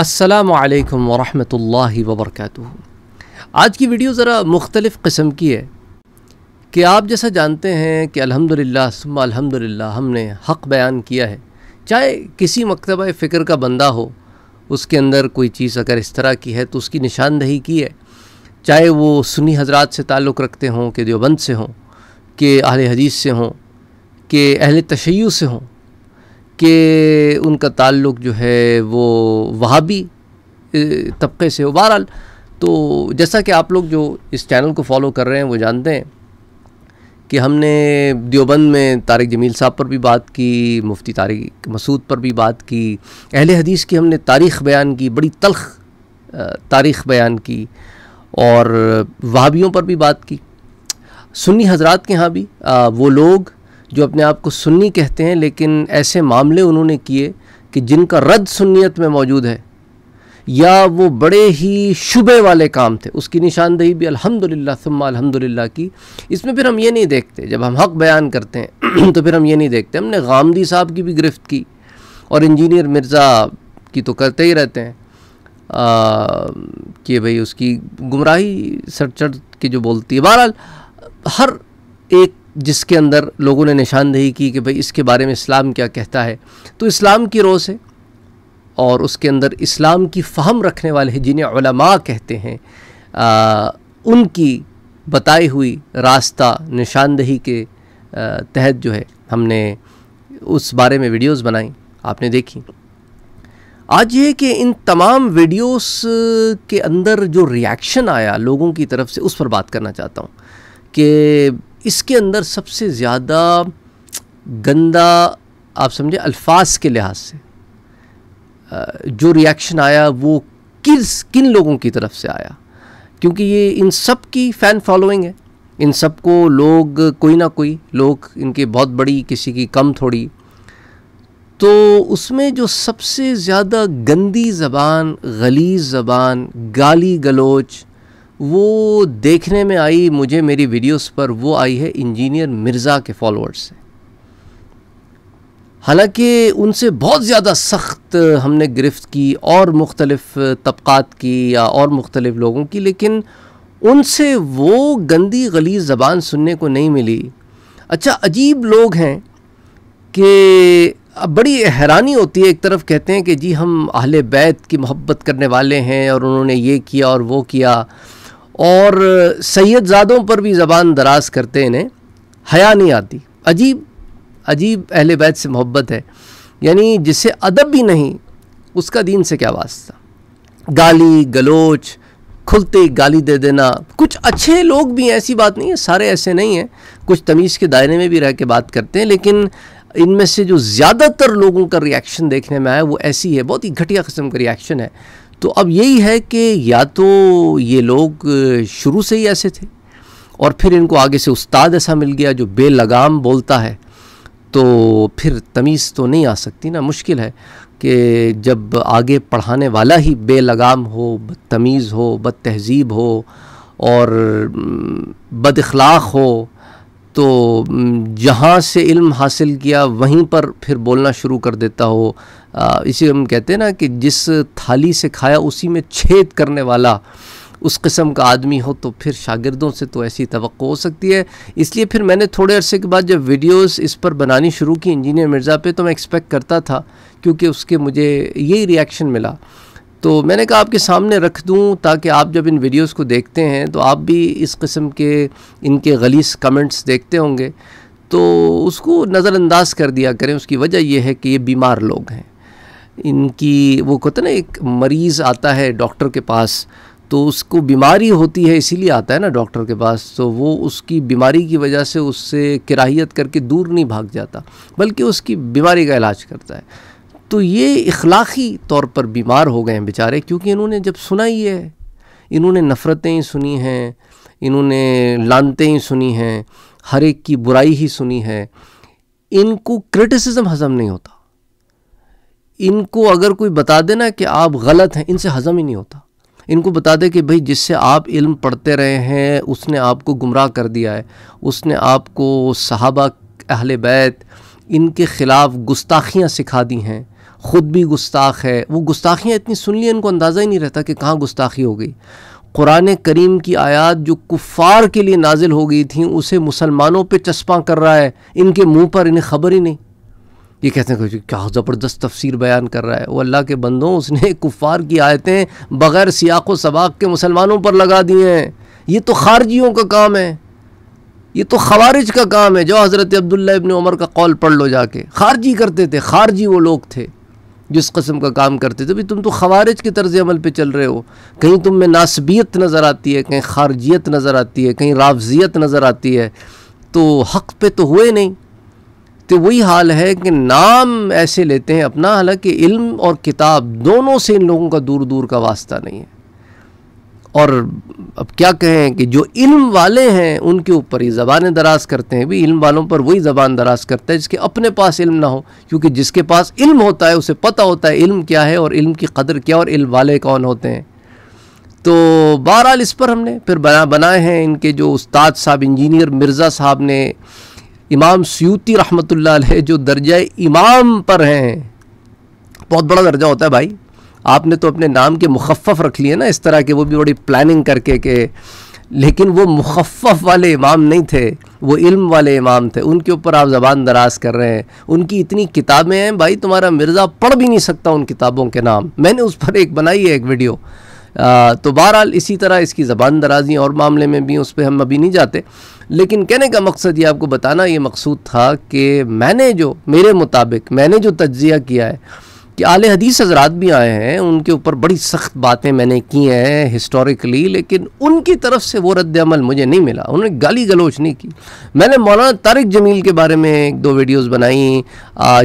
असलकम वरहमल वबरक आज की वीडियो ज़रा मुख्तलिफ़ किस्म की है कि आप जैसा जानते हैं कि अल्हम्दुलिल्लाह सुम्मा अल्हम्दुलिल्लाह हमने हक़ बयान किया है चाहे किसी मकतबा फ़िक्र का बंदा हो उसके अंदर कोई चीज़ अगर इस तरह की है तो उसकी निशानदही की है चाहे वो सुन्नी हजरात से ताल्लुक़ रखते हों के देवबंद से हों के अहल हदीस से हों के अहल तशैय से हों कि उनका ताल्लुक जो है वो वहाबी तबके से हो बहरहाल तो जैसा कि आप लोग जो इस चैनल को फॉलो कर रहे हैं वो जानते हैं कि हमने देवबंद में तारिक जमील साहब पर भी बात की मुफ्ती तारिक मसूद पर भी बात की अहल हदीस की हमने तारीख़ बयान की बड़ी तलख तारीख़ बयान की और वहाबियों पर भी बात की सुन्नी हजरात के यहाँ भी आ, वो लोग जो अपने आप को सुन्नी कहते हैं लेकिन ऐसे मामले उन्होंने किए कि जिनका रद्द सुन्नीत में मौजूद है या वो बड़े ही शुबे वाले काम थे उसकी निशानदेही भी अल्हम्दुलिल्लाह सुम्मा अल्हम्दुलिल्लाह की इसमें फिर हम ये नहीं देखते जब हम हक बयान करते हैं तो फिर हम ये नहीं देखते हमने गामदी साहब की भी गिरफ्त की और इंजीनियर मिर्ज़ा की तो करते ही रहते हैं कि भाई उसकी गुमराही सर चढ़ के जो बोलती है बहरहाल हर एक जिसके अंदर लोगों ने निशानदेही की कि भाई इसके बारे में इस्लाम क्या कहता है तो इस्लाम की रोज है और उसके अंदर इस्लाम की फ़हम रखने वाले जिन्हें उलमा कहते हैं आ, उनकी बताई हुई रास्ता निशानदेही के तहत जो है हमने उस बारे में वीडियोस बनाई आपने देखी आज ये कि इन तमाम वीडियोस के अंदर जो रिएक्शन आया लोगों की तरफ से उस पर बात करना चाहता हूँ कि इसके अंदर सबसे ज़्यादा गंदा आप समझे अल्फाज के लिहाज से जो रिएक्शन आया वो किस किन लोगों की तरफ से आया क्योंकि ये इन सब की फ़ैन फॉलोइंग है इन सब को लोग कोई ना कोई लोग इनके बहुत बड़ी किसी की कम थोड़ी तो उसमें जो सबसे ज़्यादा गंदी ज़बान गलीज ज़बान गाली गलोच वो देखने में आई मुझे मेरी वीडियोस पर वो आई है इंजीनियर मिर्ज़ा के फॉलोअर्स से हालांकि उनसे बहुत ज़्यादा सख्त हमने गिरफ्त की और मुख्तलफ़ तबक़ात की या और मुख्तलिफ़ लोगों की लेकिन उनसे वो गंदी गली ज़बान सुनने को नहीं मिली अच्छा अजीब लोग हैं कि अब बड़ी हैरानी होती है एक तरफ कहते हैं कि जी हम अहले बैत की मोहब्बत करने वाले हैं और उन्होंने ये किया और वो किया और सैदजादों पर भी ज़बान दराज करते इन्हें हया नहीं आती अजीब अजीब अहल बैत से मोहब्बत है यानी जिसे अदब भी नहीं उसका दीन से क्या वास्ता गाली गलोच खुलते गाली दे देना कुछ अच्छे लोग भी हैं ऐसी बात नहीं है सारे ऐसे नहीं हैं कुछ तमीज़ के दायरे में भी रह के बात करते हैं लेकिन इनमें से जो ज़्यादातर लोगों का रिएक्शन देखने में आया वो ऐसी है बहुत ही घटिया कस्म का रिएक्शन है तो अब यही है कि या तो ये लोग शुरू से ही ऐसे थे और फिर इनको आगे से उस्ताद ऐसा मिल गया जो बेलगाम बोलता है तो फिर तमीज़ तो नहीं आ सकती ना मुश्किल है कि जब आगे पढ़ाने वाला ही बेलगाम हो बदतमीज़ हो बद तहज़ीब हो और बद अखलाक हो तो जहाँ से इल्म हासिल किया वहीं पर फिर बोलना शुरू कर देता हो इसे हम कहते हैं ना कि जिस थाली से खाया उसी में छेद करने वाला उस किस्म का आदमी हो तो फिर शागिर्दों से तो ऐसी तो हो सकती है इसलिए फिर मैंने थोड़े अरसे के बाद जब वीडियोस इस पर बनानी शुरू की इंजीनियर मिर्ज़ा पे तो मैं एक्सपेक्ट करता था क्योंकि उसके मुझे यही रिएक्शन मिला तो मैंने कहा आपके सामने रख दूं ताकि आप जब इन वीडियोस को देखते हैं तो आप भी इस किस्म के इनके गलीस कमेंट्स देखते होंगे तो उसको नज़रअंदाज कर दिया करें उसकी वजह यह है कि ये बीमार लोग हैं इनकी वो कहते ना एक मरीज़ आता है डॉक्टर के पास तो उसको बीमारी होती है इसीलिए आता है ना डॉक्टर के पास तो वो उसकी बीमारी की वजह से उससे किराहियत करके दूर नहीं भाग जाता बल्कि उसकी बीमारी का इलाज करता है तो ये इखलाक़ी तौर पर बीमार हो गए हैं बेचारे क्योंकि इन्होंने जब सुना ही है इन्होंने नफ़रतें ही सुनी हैं इन्होंने लानतें ही सुनी हैं हर एक की बुराई ही सुनी है इनको क्रिटिसिज्म हज़म नहीं होता इनको अगर कोई बता देना कि आप गलत हैं इनसे हज़म ही नहीं होता इनको बता दें कि भाई जिससे आप इल्म पढ़ते रहे हैं उसने आपको गुमराह कर दिया है उसने आपको सहाबा अहल बैत इनके ख़िलाफ़ गुस्ताखियाँ सिखा दी हैं ख़ुद भी गुस्ताख है वो गुस्ताखियाँ इतनी सुन ली इनको अंदाज़ा ही नहीं रहता कि कहाँ गुस्ताखी हो गई कुरान करीम की आयत जो कुफ़ार के लिए नाजिल हो गई थी उसे मुसलमानों पर चस्पा कर रहा है इनके मुँह पर इन्हें ख़बर ही नहीं ये कहते हैं कि क्या ज़बरदस्त तफसीर बयान कर रहा है वो अल्लाह के बंदों उसने कुफ़ार की आयतें बग़ैर सियाक व सबाक के मुसलमानों पर लगा दिए हैं ये तो खारजियों का काम है ये तो खवारिज का काम है जो हज़रत अब्दुल्ला इबन उमर का कौल पढ़ लो जाके खारजी करते थे खारजी वो लोग थे जिस कस्म का काम करते थे भी तुम तो खवारिज के तर्ज अमल पर चल रहे हो कहीं तुम में नासबियत नज़र आती है कहीं खारजियत नज़र आती है कहीं रावजियत नज़र आती है तो हक पे तो हुए नहीं तो वही हाल है कि नाम ऐसे लेते हैं अपना हालांकि इल्म और किताब दोनों से इन लोगों का दूर दूर का वास्ता नहीं है और अब क्या कहें कि जो इल्म वाले हैं उनके ऊपर ही ज़बान दराज करते हैं भी इल्म वालों पर वही ज़बान दराज करते हैं जिसके अपने पास इल्म ना हो क्योंकि जिसके पास इल्म होता है उसे पता होता है इल्म क्या है और इल्म की कदर क्या और इल्म वाले कौन होते हैं तो बहरहाल इस पर हमने फिर बना बनाए हैं इनके जो उस्ताद साहब इंजीनियर मिर्ज़ा साहब ने इमाम सूती रहमतुल्लाह जो दर्जा इमाम पर हैं बहुत बड़ा दर्जा होता है भाई आपने तो अपने नाम के मुखफ़ रख लिए ना इस तरह के वो भी बड़ी प्लानिंग करके के लेकिन वो मुखफ़ वाले इमाम नहीं थे वो इल्म वाले इमाम थे उनके ऊपर आप ज़बान दराज कर रहे हैं उनकी इतनी किताबें हैं भाई तुम्हारा मिर्ज़ा पढ़ भी नहीं सकता उन किताबों के नाम मैंने उस पर एक बनाई है एक वीडियो आ, तो बहरहाल इसी तरह इसकी ज़बान दराजी और मामले में भी उस पर हम अभी नहीं जाते लेकिन कहने का मकसद ये आपको बताना ये मकसूद था कि मैंने जो मेरे मुताबिक मैंने जो तज्ज़िया किया है कि आले हदीस हजरात भी आए हैं उनके ऊपर बड़ी सख्त बातें मैंने की हैं हिस्टोरिकली लेकिन उनकी तरफ से वो रद्द अमल मुझे नहीं मिला उन्होंने गाली गलोच नहीं की मैंने मौलाना तारिक जमील के बारे में एक दो वीडियोस बनाई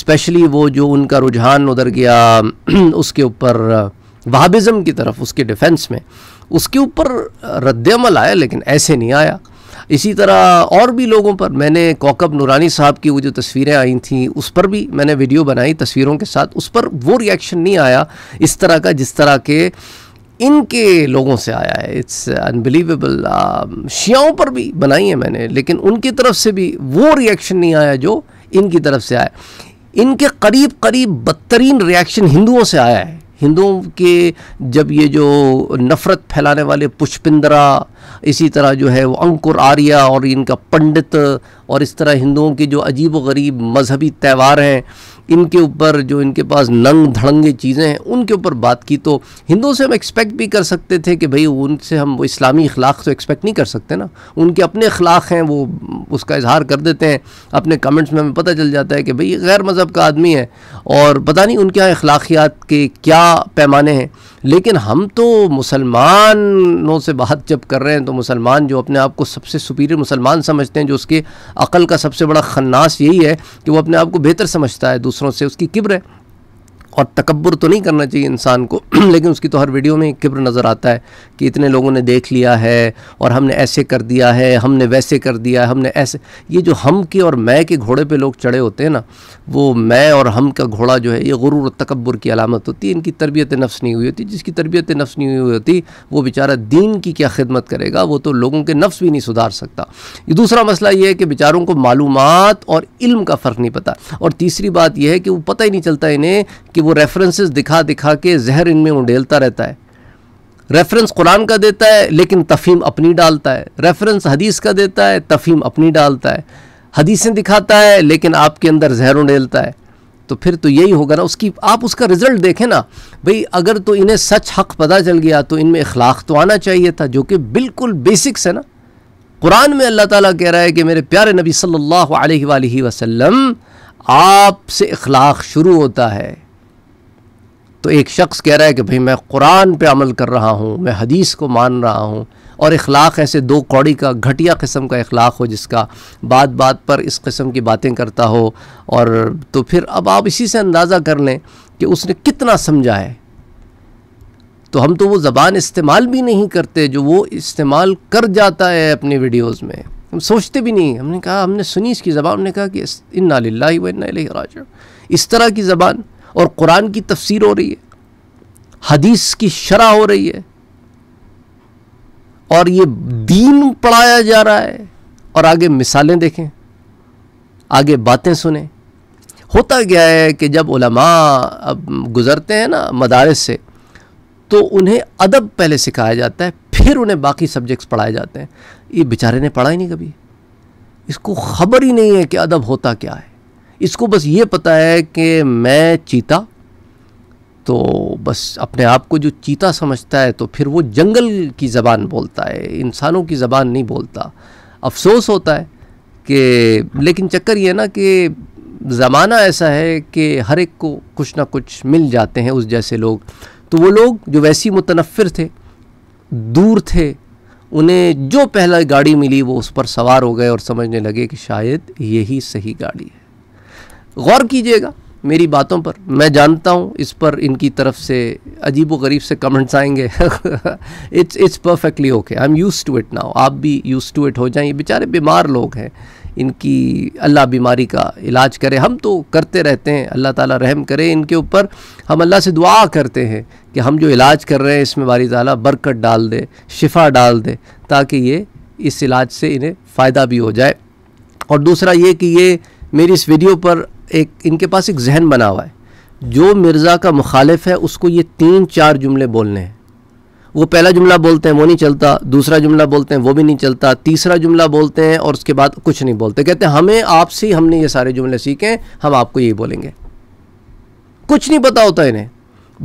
स्पेशली वो जो उनका रुझान उधर गया उसके ऊपर वहाबिज़म की तरफ उसके डिफेंस में उसके ऊपर रद्दमल आया लेकिन ऐसे नहीं आया इसी तरह और भी लोगों पर मैंने कौकब नूरानी साहब की वो जो तस्वीरें आई थी उस पर भी मैंने वीडियो बनाई तस्वीरों के साथ उस पर वो रिएक्शन नहीं आया इस तरह का जिस तरह के इनके लोगों से आया है इट्स अनबिलीवेबल um, शियाओं पर भी बनाई है मैंने लेकिन उनकी तरफ से भी वो रिएक्शन नहीं आया जो इनकी तरफ से आया इनके करीब करीब बदतरीन रिएक्शन हिंदुओं से आया है हिंदुओं के जब ये जो नफ़रत फैलाने वाले पुष्पिंदरा इसी तरह जो है वो अंकुर आर्या और इनका पंडित और इस तरह हिंदुओं के जो अजीब व गरीब मजहबी त्यौहार हैं इनके ऊपर जो इनके पास नंग धड़ंगे चीज़ें हैं उनके ऊपर बात की तो हिंदुओं से हम एक्सपेक्ट भी कर सकते थे कि भाई उनसे हम वो इस्लामी अखलाक तो एक्सपेक्ट नहीं कर सकते ना उनके अपने अखलाक हैं वो उसका इजहार कर देते हैं अपने कमेंट्स में हमें पता चल जाता है कि भाई ये गैर मज़हब का आदमी है और पता नहीं उनके यहाँ अखलाकियात के क्या पैमाने हैं लेकिन हम तो मुसलमानों से बात जब कर रहे हैं तो मुसलमान जो अपने आप को सबसे सुपीरियर मुसलमान समझते हैं जो उसके अकल का सबसे बड़ा खन्नास यही है कि वो अपने आप को बेहतर समझता है दूसरों से उसकी किब्र है और तकबर तो नहीं करना चाहिए इंसान को लेकिन उसकी तो हर वीडियो में एक किब्र नज़र आता है कि इतने लोगों ने देख लिया है और हमने ऐसे कर दिया है हमने वैसे कर दिया है हमने ऐसे ये जो हम के और मैं के घोड़े पे लोग चढ़े होते हैं ना वो मैं और हम का घोड़ा जो है ये गुरू और तकबर की अलामत होती है इनकी तरबियत नफ्स नहीं हुई होती जिसकी तरबियत नफ्स नहीं हुई होती वो बेचारा दीन की क्या खिदमत करेगा वो तो लोगों के नफ्स भी नहीं सुधार सकता ये दूसरा मसला ये है कि बेचारों को मालूम और इल्म का फ़र्क नहीं पता और तीसरी बात यह है कि वो पता ही नहीं चलता इन्हें कि वो रेफरेंसेस दिखा दिखा के जहर इनमें उंडेलता रहता है रेफरेंस कुरान का देता है लेकिन तफीम अपनी डालता है रेफरेंस हदीस का देता है तफीम अपनी डालता है हदीसें दिखाता है लेकिन आपके अंदर जहर उंडेलता है तो फिर तो यही होगा ना उसकी आप उसका रिज़ल्ट देखें ना भाई अगर तो इन्हें सच हक पता चल गया तो इनमें अखलाक तो आना चाहिए था जो कि बिल्कुल बेसिक्स है ना कुरान में अल्लाह ताला कह रहा है कि मेरे प्यारे नबी सल्लल्लाहु अलैहि वसल्लम से अखलाक शुरू होता है तो एक शख्स कह रहा है कि भाई मैं कुरान पे अमल कर रहा हूँ मैं हदीस को मान रहा हूँ और इखलाक ऐसे दो कौड़ी का घटिया किस्म का इखलाक हो जिसका बात बात पर इस किस्म की बातें करता हो और तो फिर अब आप इसी से अंदाज़ा कर लें कि उसने कितना समझा है तो हम तो वो ज़बान इस्तेमाल भी नहीं करते जो वो इस्तेमाल कर जाता है अपनी वीडियोज़ में हम सोचते भी नहीं हमने कहा हमने सुनी इसकी ज़बान ने कहा कि इन्ना लाही व इन्ना इस तरह की ज़बान और कुरान की तफसीर हो रही है हदीस की शरा हो रही है और ये दीन पढ़ाया जा रहा है और आगे मिसालें देखें आगे बातें सुने होता क्या है कि जब उलमा अब गुज़रते हैं ना मदारस से तो उन्हें अदब पहले सिखाया जाता है फिर उन्हें बाकी सब्जेक्ट्स पढ़ाए जाते हैं ये बेचारे ने पढ़ा ही नहीं कभी इसको ख़बर ही नहीं है कि अदब होता क्या है इसको बस ये पता है कि मैं चीता तो बस अपने आप को जो चीता समझता है तो फिर वो जंगल की ज़बान बोलता है इंसानों की ज़बान नहीं बोलता अफसोस होता है कि लेकिन चक्कर ये ना कि ज़माना ऐसा है कि हर एक को कुछ ना कुछ मिल जाते हैं उस जैसे लोग तो वो लोग जो वैसी मुतनफ़िर थे दूर थे उन्हें जो पहला गाड़ी मिली वो उस पर सवार हो गए और समझने लगे कि शायद यही सही गाड़ी है गौर कीजिएगा मेरी बातों पर मैं जानता हूँ इस पर इनकी तरफ से अजीब गरीब से कमेंट्स आएंगे it's it's perfectly okay I am use to it now आप भी यूज़ टू इट हो जाएं ये बेचारे बीमार लोग हैं इनकी अल्लाह बीमारी का इलाज करे हम तो करते रहते हैं अल्लाह ताला रहम करे इनके ऊपर हम अल्लाह से दुआ करते हैं कि हम जो इलाज कर रहे हैं इसमें बारी ताला बरकत डाल दे शिफा डाल दे ताकि ये इस इलाज से इन्हें फ़ायदा भी हो जाए और दूसरा ये कि ये मेरी इस वीडियो पर एक इनके पास एक जहन बना हुआ है जो मिर्ज़ा का मुखालिफ है उसको ये तीन चार जुमले बोलने हैं वो पहला जुमला बोलते हैं वो नहीं चलता दूसरा जुमला बोलते हैं वो भी नहीं चलता तीसरा जुमला बोलते हैं और उसके बाद कुछ नहीं बोलते कहते हैं हमें आपसे ही हमने ये सारे जुमले सीखे हम आपको यही बोलेंगे कुछ नहीं पता होता इन्हें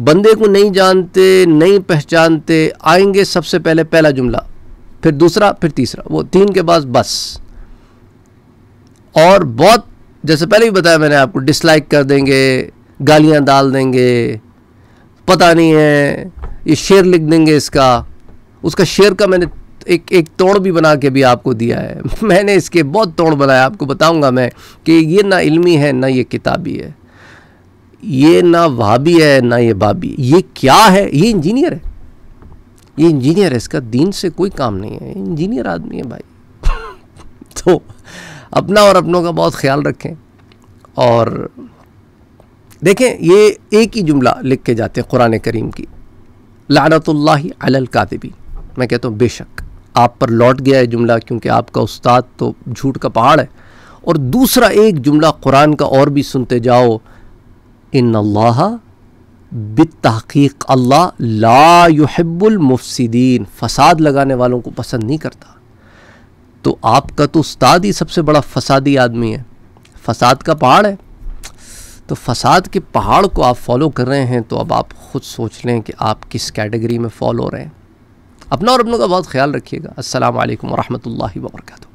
बंदे को नहीं जानते नहीं पहचानते आएंगे सबसे पहले पहला जुमला फिर दूसरा फिर तीसरा वो तीन के बाद बस और बहुत जैसे पहले भी बताया मैंने आपको डिसलाइक कर देंगे गालियाँ डाल देंगे पता नहीं है ये शेर लिख देंगे इसका उसका शेर का मैंने एक एक तोड़ भी बना के भी आपको दिया है मैंने इसके बहुत तोड़ बनाया आपको बताऊंगा मैं कि ये ना इल्मी है ना ये किताबी है ये ना भाभी है ना ये भाभी ये क्या है ये इंजीनियर है ये इंजीनियर है इसका दीन से कोई काम नहीं है इंजीनियर आदमी है भाई तो अपना और अपनों का बहुत ख्याल रखें और देखें ये एक ही जुमला लिख के जाते हैं कुरान करीम की लानतुल्ला अलल कातिबी मैं कहता हूँ बेशक आप पर लौट गया है जुमला क्योंकि आपका उस्ताद तो झूठ का पहाड़ है और दूसरा एक जुमला कुरान का और भी सुनते जाओ इन अल्लाह बितहक़ीक अल्लाह ला युहब्बुल फ़साद लगाने वालों को पसंद नहीं करता तो आपका तो उस्ताद ही सबसे बड़ा फसादी आदमी है फसाद का पहाड़ है तो फसाद के पहाड़ को आप फॉलो कर रहे हैं तो अब आप ख़ुद सोच लें कि आप किस कैटेगरी में फ़ॉलो रहे हैं अपना और अपनों का बहुत ख्याल रखिएगा असल वरहमल वर्का